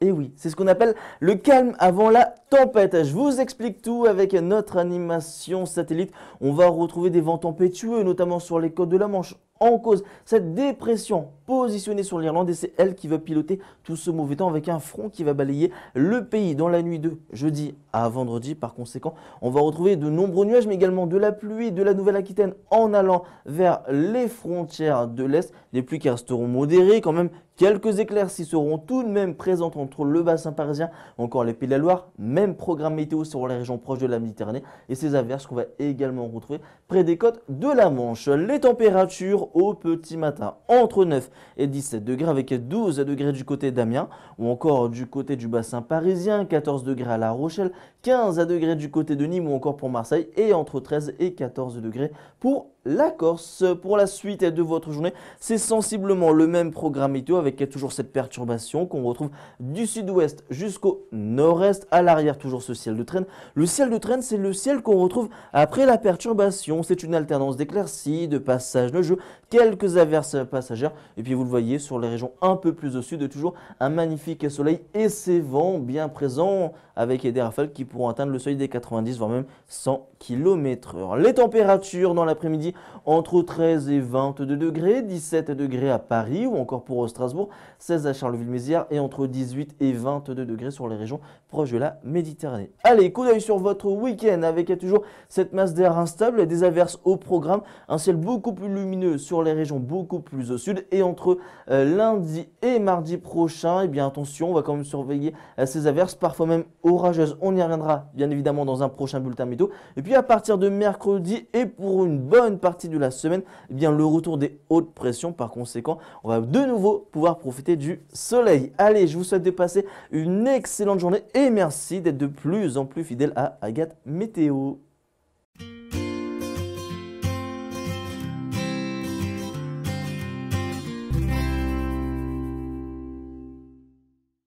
Et oui, c'est ce qu'on appelle le calme avant la tempête. Je vous explique tout avec notre animation satellite. On va retrouver des vents tempétueux, notamment sur les côtes de la Manche en cause. Cette dépression positionnée sur l'Irlande et c'est elle qui va piloter tout ce mauvais temps avec un front qui va balayer le pays dans la nuit de jeudi à vendredi. Par conséquent, on va retrouver de nombreux nuages mais également de la pluie de la Nouvelle-Aquitaine en allant vers les frontières de l'Est. Les pluies qui resteront modérées quand même. Quelques éclairs s'y seront tout de même présentes entre le bassin parisien, encore les Pays de la Loire, même programme météo sur les régions proches de la Méditerranée et ces averses qu'on va également retrouver près des côtes de la Manche. Les températures au petit matin. Entre 9 et 17 degrés avec 12 degrés du côté d'Amiens ou encore du côté du bassin parisien, 14 degrés à La Rochelle, 15 degrés du côté de Nîmes ou encore pour Marseille et entre 13 et 14 degrés pour la Corse. Pour la suite de votre journée, c'est sensiblement le même programme météo avec toujours cette perturbation qu'on retrouve du sud-ouest jusqu'au nord-est. À l'arrière, toujours ce ciel de traîne. Le ciel de traîne, c'est le ciel qu'on retrouve après la perturbation. C'est une alternance d'éclaircies, de passages jeu, quelques averses passagères. Et puis vous le voyez sur les régions un peu plus au sud, toujours un magnifique soleil et ses vents bien présents avec des rafales qui pourront atteindre le seuil des 90 voire même 100 km/h. Les températures dans l'après-midi entre 13 et 22 degrés, 17 degrés à Paris ou encore pour Strasbourg, 16 à Charleville-Mézières et entre 18 et 22 degrés sur les régions proches de la Méditerranée. Allez, coup d'œil sur votre week-end avec toujours cette masse d'air instable, des averses au programme, un ciel beaucoup plus lumineux sur les régions beaucoup plus au sud et entre euh, lundi et mardi prochain, et eh bien attention, on va quand même surveiller euh, ces averses, parfois même orageuses. On y reviendra bien évidemment dans un prochain bulletin météo. Et puis à partir de mercredi et pour une bonne partie de la semaine, eh bien le retour des hautes pressions. Par conséquent, on va de nouveau pouvoir profiter du soleil. Allez, je vous souhaite de passer une excellente journée et merci d'être de plus en plus fidèle à Agathe Météo.